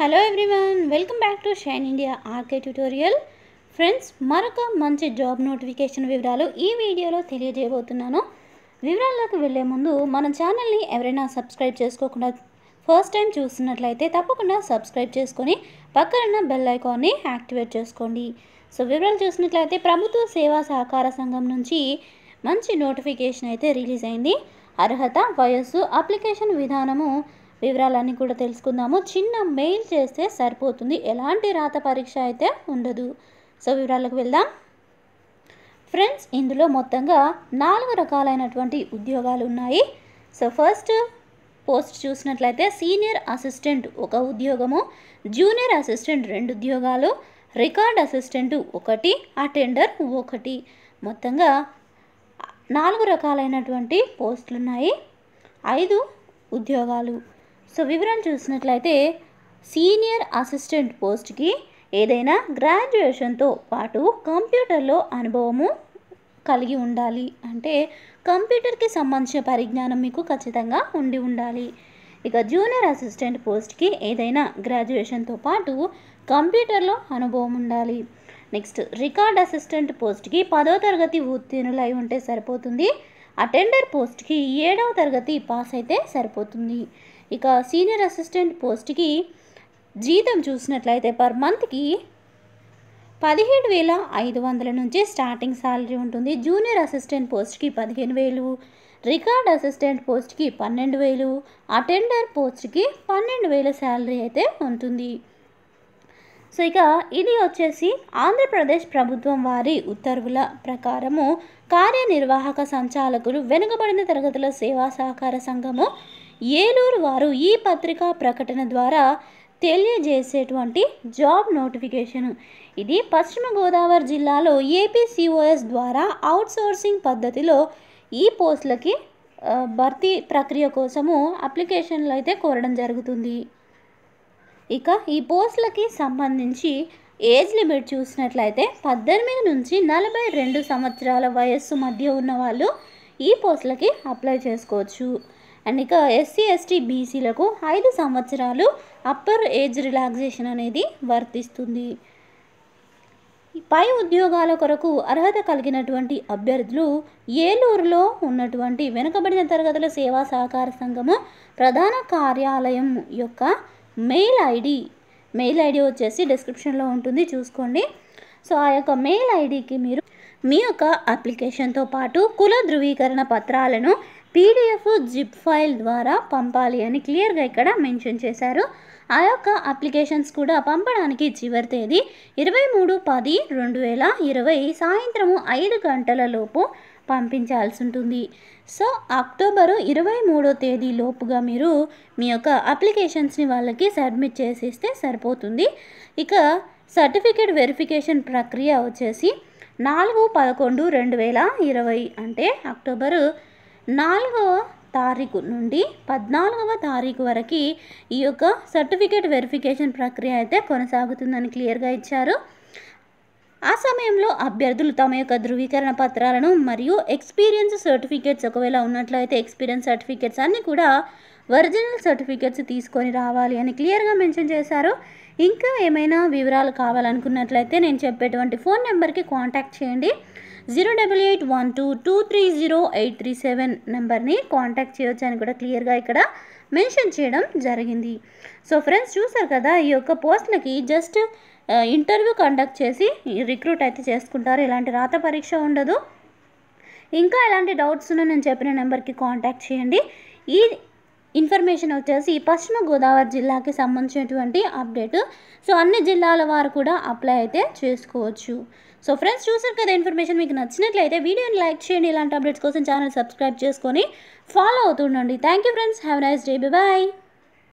hello everyone welcome back to Shine India RK tutorial friends మరొక మంచి job notification వివరాలు ఈ వీడియోలో తెలియజేయబోతున్నాను వివరాల్లోకి వెళ్లే ముందు మన ఛానల్ని ఎవరైనా సబ్స్క్రైబ్ చేసుకోకుండా ఫస్ట్ టైం చూస్తున్నట్లయితే తప్పకుండా సబ్స్క్రైబ్ చేసుకొని పక్కనున్న బెల్ ఐకాన్ని యాక్టివేట్ చేసుకోండి సో వివరాలు చూసినట్లయితే ప్రభుత్వ సేవా సహకార సంఘం నుంచి మంచి నోటిఫికేషన్ అయితే రిలీజ్ అయింది అర్హత వయస్సు అప్లికేషన్ విధానము వివరాలన్నీ కూడా తెలుసుకుందాము చిన్న మెయిల్ చేస్తే సరిపోతుంది ఎలాంటి రాత పరీక్ష అయితే ఉండదు సో వివరాలకు వెళ్దాం ఫ్రెండ్స్ ఇందులో మొత్తంగా నాలుగు రకాలైనటువంటి ఉద్యోగాలు ఉన్నాయి సో ఫస్ట్ పోస్ట్ చూసినట్లయితే సీనియర్ అసిస్టెంట్ ఒక ఉద్యోగము జూనియర్ అసిస్టెంట్ రెండు ఉద్యోగాలు రికార్డ్ అసిస్టెంట్ ఒకటి అటెండర్ ఒకటి మొత్తంగా నాలుగు రకాలైనటువంటి పోస్టులు ఉన్నాయి ఐదు ఉద్యోగాలు సో వివరాలు చూసినట్లయితే సీనియర్ అసిస్టెంట్ పోస్ట్కి ఏదైనా గ్రాడ్యుయేషన్తో పాటు కంప్యూటర్లో అనుభవము కలిగి ఉండాలి అంటే కంప్యూటర్కి సంబంధించిన పరిజ్ఞానం మీకు ఖచ్చితంగా ఉండి ఉండాలి ఇక జూనియర్ అసిస్టెంట్ పోస్ట్కి ఏదైనా గ్రాడ్యుయేషన్తో పాటు కంప్యూటర్లో అనుభవం ఉండాలి నెక్స్ట్ రికార్డ్ అసిస్టెంట్ పోస్ట్కి పదో తరగతి ఉత్తీర్ణులై ఉంటే సరిపోతుంది అటెండర్ పోస్ట్కి ఏడవ తరగతి పాస్ అయితే సరిపోతుంది ఇక సీనియర్ అసిస్టెంట్ పోస్ట్కి జీతం చూసినట్లయితే పర్ మంత్కి పదిహేడు వేల ఐదు వందల నుంచి స్టార్టింగ్ శాలరీ ఉంటుంది జూనియర్ అసిస్టెంట్ పోస్ట్కి పదిహేను వేలు రికార్డ్ అసిస్టెంట్ పోస్ట్కి పన్నెండు వేలు అటెండర్ పోస్ట్కి పన్నెండు వేల శాలరీ అయితే ఉంటుంది సో ఇక ఇది వచ్చేసి ఆంధ్రప్రదేశ్ ప్రభుత్వం వారి ఉత్తర్వుల ప్రకారము కార్యనిర్వాహక సంచాలకులు వెనుకబడిన తరగతుల సేవా సహకార సంఘము ఏలూరు వారు ఈ పత్రికా ప్రకటన ద్వారా తెలియజేసేటువంటి జాబ్ నోటిఫికేషను ఇది పశ్చిమ గోదావరి జిల్లాలో ఏపీసీఓఎస్ ద్వారా అవుట్సోర్సింగ్ పద్ధతిలో ఈ పోస్టులకి భర్తీ ప్రక్రియ కోసము అప్లికేషన్లు అయితే కోరడం జరుగుతుంది ఇక ఈ పోస్టులకి సంబంధించి ఏజ్ లిమిట్ చూసినట్లయితే పద్దెనిమిది నుంచి నలభై రెండు సంవత్సరాల వయస్సు మధ్య ఉన్న వాళ్ళు ఈ పోస్టులకి అప్లై చేసుకోవచ్చు అండ్ ఇక ఎస్సీ ఎస్టీ బీసీలకు ఐదు సంవత్సరాలు అప్పర్ ఏజ్ రిలాక్సేషన్ అనేది వర్తిస్తుంది పై ఉద్యోగాల కొరకు అర్హత కలిగినటువంటి అభ్యర్థులు ఏలూరులో ఉన్నటువంటి వెనుకబడిన తరగతుల సేవా సహకార సంఘము ప్రధాన కార్యాలయం యొక్క మెయిల్ ఐడి మెయిల్ ఐడి వచ్చేసి డిస్క్రిప్షన్లో ఉంటుంది చూసుకోండి సో ఆ యొక్క మెయిల్ ఐడికి మీరు మీ యొక్క అప్లికేషన్తో పాటు కుల ధృవీకరణ పత్రాలను పీడిఎఫ్ జిప్ ఫైల్ ద్వారా పంపాలి అని క్లియర్గా ఇక్కడ మెన్షన్ చేశారు ఆ యొక్క అప్లికేషన్స్ కూడా పంపడానికి చివరి తేదీ ఇరవై మూడు పది రెండు వేల ఇరవై సాయంత్రము ఐదు గంటల లోపు పంపించాల్సి ఉంటుంది సో అక్టోబరు ఇరవై మూడో తేదీ లోపుగా మీరు మీ యొక్క అప్లికేషన్స్ని వాళ్ళకి సబ్మిట్ చేసేస్తే సరిపోతుంది ఇక సర్టిఫికేట్ వెరిఫికేషన్ ప్రక్రియ వచ్చేసి నాలుగు పదకొండు రెండు వేల ఇరవై అంటే అక్టోబరు నాలుగవ తారీఖు నుండి పద్నాలుగవ తారీఖు వరకు ఈ యొక్క సర్టిఫికేట్ వెరిఫికేషన్ ప్రక్రియ అయితే కొనసాగుతుందని క్లియర్గా ఇచ్చారు ఆ సమయంలో అభ్యర్థులు తమ యొక్క ధృవీకరణ పత్రాలను మరియు ఎక్స్పీరియన్స్ సర్టిఫికేట్స్ ఒకవేళ ఉన్నట్లయితే ఎక్స్పీరియన్స్ సర్టిఫికేట్స్ అన్నీ కూడా ఒరిజినల్ సర్టిఫికేట్స్ తీసుకొని రావాలి అని క్లియర్గా మెన్షన్ చేశారు ఇంకా ఏమైనా వివరాలు కావాలనుకున్నట్లయితే నేను చెప్పేటువంటి ఫోన్ నెంబర్కి కాంటాక్ట్ చేయండి zero double eight one two two three zero eight three seven నెంబర్ని కాంటాక్ట్ చేయవచ్చు అని కూడా క్లియర్గా ఇక్కడ మెన్షన్ చేయడం జరిగింది సో ఫ్రెండ్స్ చూసారు కదా ఈ యొక్క పోస్ట్లకి జస్ట్ ఇంటర్వ్యూ కండక్ట్ చేసి రిక్రూట్ అయితే చేసుకుంటారు ఇలాంటి రాత పరీక్ష ఉండదు ఇంకా ఎలాంటి డౌట్స్ ఉన్నా నేను చెప్పిన నెంబర్కి కాంటాక్ట్ చేయండి ఈ ఇన్ఫర్మేషన్ వచ్చేసి పశ్చిమ గోదావరి జిల్లాకి సంబంధించినటువంటి అప్డేట్ సో అన్ని జిల్లాల వారు కూడా అప్లై అయితే చేసుకోవచ్చు సో ఫ్రెండ్స్ చూసారు కదా ఇన్ఫర్మేషన్ మీకు నచ్చినట్లయితే వీడియోని లైక్ చేయండి ఇలాంటి అప్డేట్స్ కోసం ఛానల్ సబ్స్క్రైబ్ చేసుకొని ఫాలో అవుతుండండి thank you friends have nice day bye